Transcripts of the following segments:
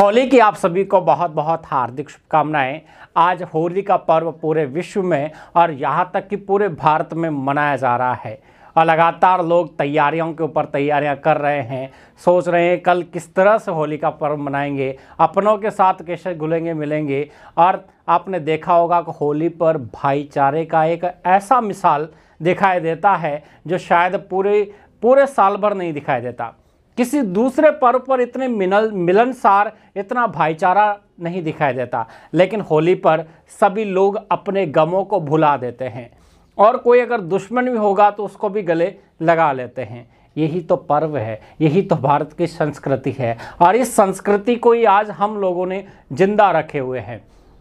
होली की आप सभी को बहुत बहुत हार्दिक शुभकामनाएं आज होली का पर्व पूरे विश्व में और यहाँ तक कि पूरे भारत में मनाया जा रहा है और लगातार लोग तैयारियों के ऊपर तैयारियां कर रहे हैं सोच रहे हैं कल किस तरह से होली का पर्व मनाएंगे अपनों के साथ कैसे घुलेंगे मिलेंगे और आपने देखा होगा कि होली पर भाईचारे का एक ऐसा मिसाल दिखाई देता है जो शायद पूरे पूरे साल भर नहीं दिखाई देता किसी दूसरे पर्व पर इतने मिनल मिलनसार इतना भाईचारा नहीं दिखाई देता लेकिन होली पर सभी लोग अपने गमों को भुला देते हैं और कोई अगर दुश्मन भी होगा तो उसको भी गले लगा लेते हैं यही तो पर्व है यही तो भारत की संस्कृति है और इस संस्कृति को ही आज हम लोगों ने जिंदा रखे हुए हैं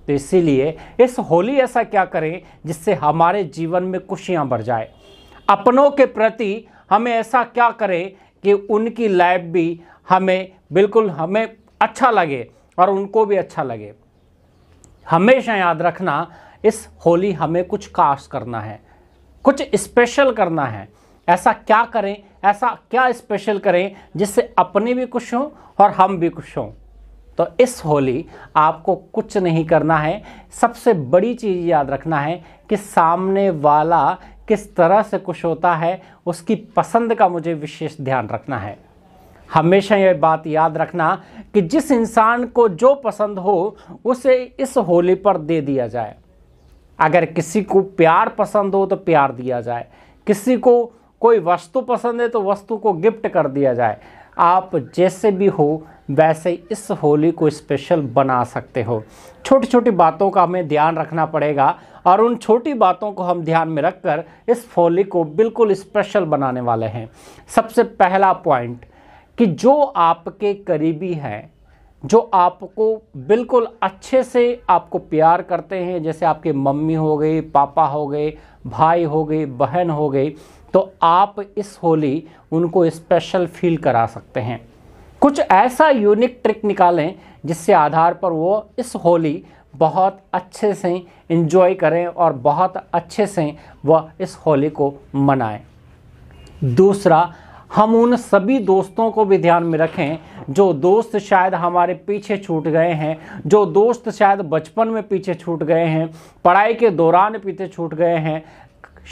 तो इसीलिए इस होली ऐसा क्या करें जिससे हमारे जीवन में खुशियाँ बढ़ जाए अपनों के प्रति हमें ऐसा क्या करें कि उनकी लाइफ भी हमें बिल्कुल हमें अच्छा लगे और उनको भी अच्छा लगे हमेशा याद रखना इस होली हमें कुछ काश करना है कुछ स्पेशल करना है ऐसा क्या करें ऐसा क्या स्पेशल करें जिससे अपने भी खुश हों और हम भी खुश हों तो इस होली आपको कुछ नहीं करना है सबसे बड़ी चीज़ याद रखना है कि सामने वाला किस तरह से कुछ होता है उसकी पसंद का मुझे विशेष ध्यान रखना है हमेशा यह बात याद रखना कि जिस इंसान को जो पसंद हो उसे इस होली पर दे दिया जाए अगर किसी को प्यार पसंद हो तो प्यार दिया जाए किसी को कोई वस्तु पसंद है तो वस्तु को गिफ्ट कर दिया जाए आप जैसे भी हो वैसे इस होली को स्पेशल बना सकते हो छोटी छोटी बातों का हमें ध्यान रखना पड़ेगा और उन छोटी बातों को हम ध्यान में रखकर इस होली को बिल्कुल स्पेशल बनाने वाले हैं सबसे पहला पॉइंट कि जो आपके करीबी हैं जो आपको बिल्कुल अच्छे से आपको प्यार करते हैं जैसे आपके मम्मी हो गई पापा हो गए भाई हो गए बहन हो गई तो आप इस होली उनको स्पेशल फील करा सकते हैं कुछ ऐसा यूनिक ट्रिक निकालें जिससे आधार पर वो इस होली बहुत अच्छे से इन्जॉय करें और बहुत अच्छे से वह इस होली को मनाएं दूसरा हम उन सभी दोस्तों को भी ध्यान में रखें जो दोस्त शायद हमारे पीछे छूट गए हैं जो दोस्त शायद बचपन में पीछे छूट गए हैं पढ़ाई के दौरान पीछे छूट गए हैं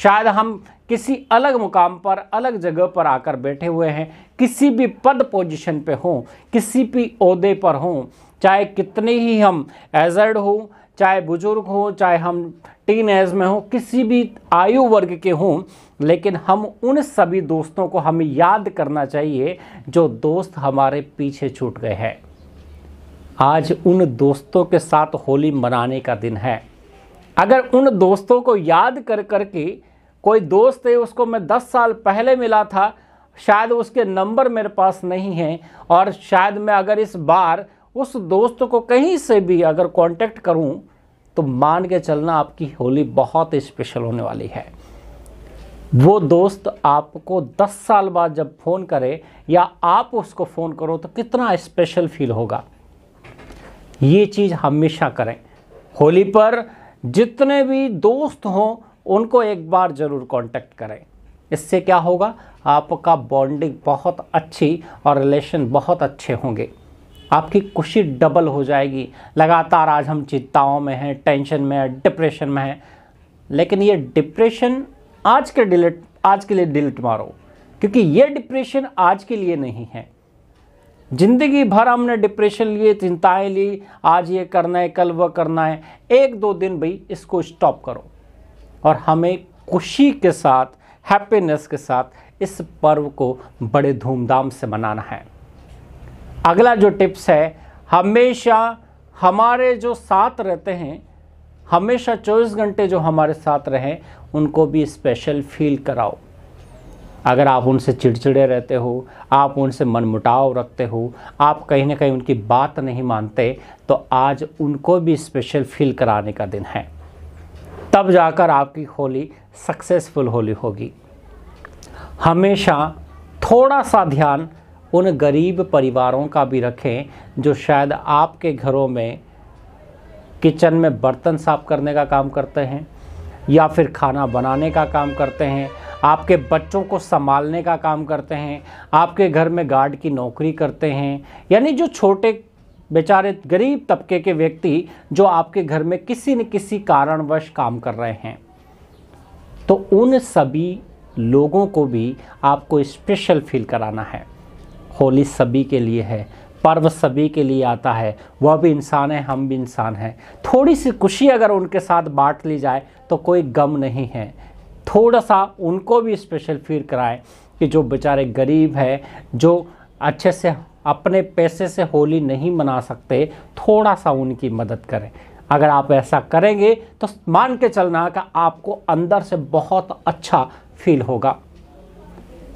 शायद हम किसी अलग मुकाम पर अलग जगह पर आकर बैठे हुए हैं किसी भी पद पोजीशन पे हों किसी भी अहदे पर हों चाहे कितने ही हम एजर्ड हों चाहे बुजुर्ग हों चाहे हम टीन एज में हों किसी भी आयु वर्ग के हों लेकिन हम उन सभी दोस्तों को हमें याद करना चाहिए जो दोस्त हमारे पीछे छूट गए हैं आज उन दोस्तों के साथ होली मनाने का दिन है अगर उन दोस्तों को याद कर कर के कोई दोस्त है उसको मैं दस साल पहले मिला था शायद उसके नंबर मेरे पास नहीं हैं और शायद मैं अगर इस बार उस दोस्त को कहीं से भी अगर कांटेक्ट करूं तो मान के चलना आपकी होली बहुत स्पेशल होने वाली है वो दोस्त आपको 10 साल बाद जब फ़ोन करे या आप उसको फ़ोन करो तो कितना स्पेशल फील होगा ये चीज़ हमेशा करें होली पर जितने भी दोस्त हों उनको एक बार ज़रूर कांटेक्ट करें इससे क्या होगा आपका बॉन्डिंग बहुत अच्छी और रिलेशन बहुत अच्छे होंगे आपकी खुशी डबल हो जाएगी लगातार आज हम चिंताओं में हैं टेंशन में हैं डिप्रेशन में हैं लेकिन ये डिप्रेशन आज के डिलीट आज के लिए डिलीट मारो क्योंकि ये डिप्रेशन आज के लिए नहीं है जिंदगी भर हमने डिप्रेशन लिए चिंताएं ली आज ये करना है कल वह करना है एक दो दिन भाई इसको स्टॉप करो और हमें खुशी के साथ हैप्पीनेस के साथ इस पर्व को बड़े धूमधाम से मनाना है अगला जो टिप्स है हमेशा हमारे जो साथ रहते हैं हमेशा चौबीस घंटे जो हमारे साथ रहें उनको भी स्पेशल फील कराओ अगर आप उनसे चिड़चिड़े रहते हो आप उनसे मनमुटाव रखते हो आप कहीं ना कहीं उनकी बात नहीं मानते तो आज उनको भी स्पेशल फील कराने का दिन है तब जाकर आपकी होली सक्सेसफुल होली होगी हमेशा थोड़ा सा ध्यान उन गरीब परिवारों का भी रखें जो शायद आपके घरों में किचन में बर्तन साफ करने का काम करते हैं या फिर खाना बनाने का काम करते हैं आपके बच्चों को संभालने का काम करते हैं आपके घर में गार्ड की नौकरी करते हैं यानी जो छोटे बेचारे गरीब तबके के व्यक्ति जो आपके घर में किसी न किसी कारणवश काम कर रहे हैं तो उन सभी लोगों को भी आपको स्पेशल फील कराना है होली सभी के लिए है पर्व सभी के लिए आता है वह भी इंसान है हम भी इंसान हैं थोड़ी सी खुशी अगर उनके साथ बांट ली जाए तो कोई गम नहीं है थोड़ा सा उनको भी स्पेशल फील कराएं कि जो बेचारे गरीब है जो अच्छे से अपने पैसे से होली नहीं मना सकते थोड़ा सा उनकी मदद करें अगर आप ऐसा करेंगे तो मान के चलना का आपको अंदर से बहुत अच्छा फील होगा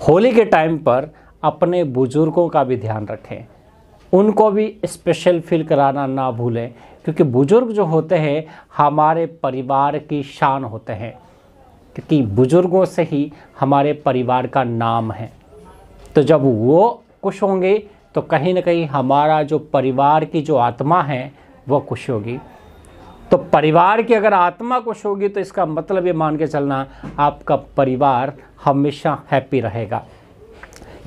होली के टाइम पर अपने बुज़ुर्गों का भी ध्यान रखें उनको भी स्पेशल फील कराना ना भूलें क्योंकि बुज़ुर्ग जो होते हैं हमारे परिवार की शान होते हैं क्योंकि बुज़ुर्गों से ही हमारे परिवार का नाम है तो जब वो खुश होंगे तो कहीं ना कहीं हमारा जो परिवार की जो आत्मा है वो खुश होगी तो परिवार की अगर आत्मा खुश होगी तो इसका मतलब ये मान के चलना आपका परिवार हमेशा हैप्पी रहेगा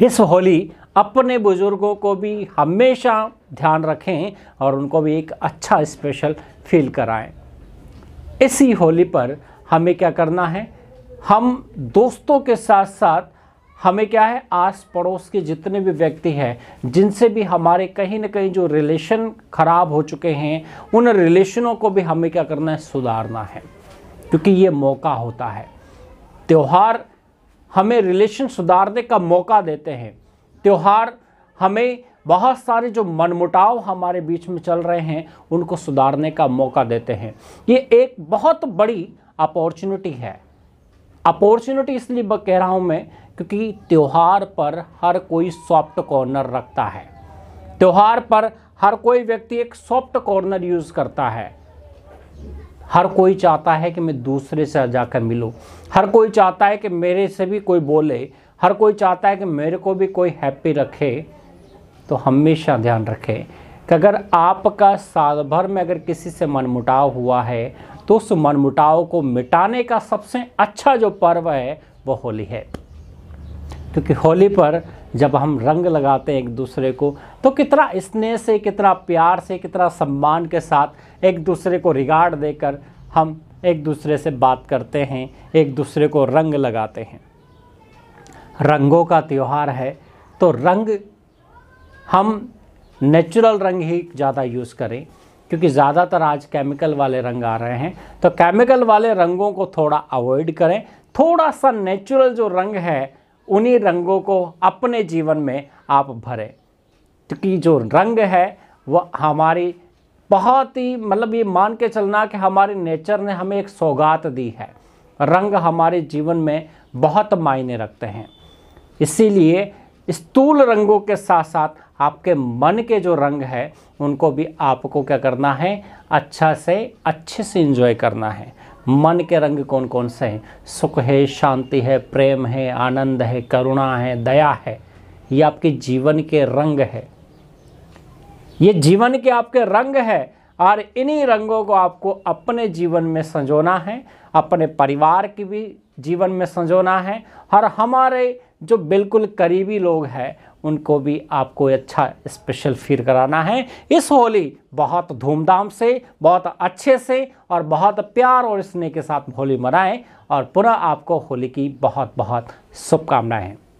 इस होली अपने बुज़ुर्गों को भी हमेशा ध्यान रखें और उनको भी एक अच्छा स्पेशल फील कराएं इसी होली पर हमें क्या करना है हम दोस्तों के साथ साथ हमें क्या है आस पड़ोस के जितने भी व्यक्ति हैं जिनसे भी हमारे कहीं ना कहीं जो रिलेशन खराब हो चुके हैं उन रिलेशनों को भी हमें क्या करना है सुधारना है क्योंकि ये मौका होता है त्यौहार हमें रिलेशन सुधारने का मौका देते हैं त्यौहार हमें बहुत सारे जो मनमुटाव हमारे बीच में चल रहे हैं उनको सुधारने का मौका देते हैं ये एक बहुत बड़ी अपॉर्चुनिटी है अपॉर्चुनिटी इसलिए कह रहा हूँ मैं क्योंकि त्यौहार पर हर कोई सॉफ्ट कॉर्नर रखता है त्यौहार पर हर कोई व्यक्ति एक सॉफ्ट कॉर्नर यूज़ करता है हर कोई चाहता है कि मैं दूसरे से जाकर मिलूं हर कोई चाहता है कि मेरे से भी कोई बोले हर कोई चाहता है कि मेरे को भी कोई हैप्पी रखे तो हमेशा ध्यान रखें कि अगर आपका साल भर में अगर किसी से मनमुटाव हुआ है तो उस मनमुटाव को मिटाने का सबसे अच्छा जो पर्व है वो होली है क्योंकि होली पर जब हम रंग लगाते हैं एक दूसरे को तो कितना स्नेह से कितना प्यार से कितना सम्मान के साथ एक दूसरे को रिगार्ड देकर हम एक दूसरे से बात करते हैं एक दूसरे को रंग लगाते हैं रंगों का त्यौहार है तो रंग हम नेचुरल रंग ही ज़्यादा यूज़ करें क्योंकि ज़्यादातर आज केमिकल वाले रंग आ रहे हैं तो केमिकल वाले रंगों को थोड़ा अवॉइड करें थोड़ा सा नेचुरल जो रंग है उन्हीं रंगों को अपने जीवन में आप भरें क्योंकि जो रंग है वह हमारी बहुत ही मतलब ये मान के चलना कि हमारे नेचर ने हमें एक सौगात दी है रंग हमारे जीवन में बहुत मायने रखते हैं इसीलिए स्थूल रंगों के साथ साथ आपके मन के जो रंग है उनको भी आपको क्या करना है अच्छा से अच्छे से इंजॉय करना है मन के रंग कौन कौन से हैं सुख है शांति है प्रेम है आनंद है करुणा है दया है ये आपके जीवन के रंग है ये जीवन के आपके रंग है और इन्हीं रंगों को आपको अपने जीवन में संजोना है अपने परिवार की भी जीवन में संजोना है और हमारे जो बिल्कुल करीबी लोग हैं उनको भी आपको अच्छा स्पेशल फील कराना है इस होली बहुत धूमधाम से बहुत अच्छे से और बहुत प्यार और स्नेह के साथ होली मनाएं और पुनः आपको होली की बहुत बहुत शुभकामनाएं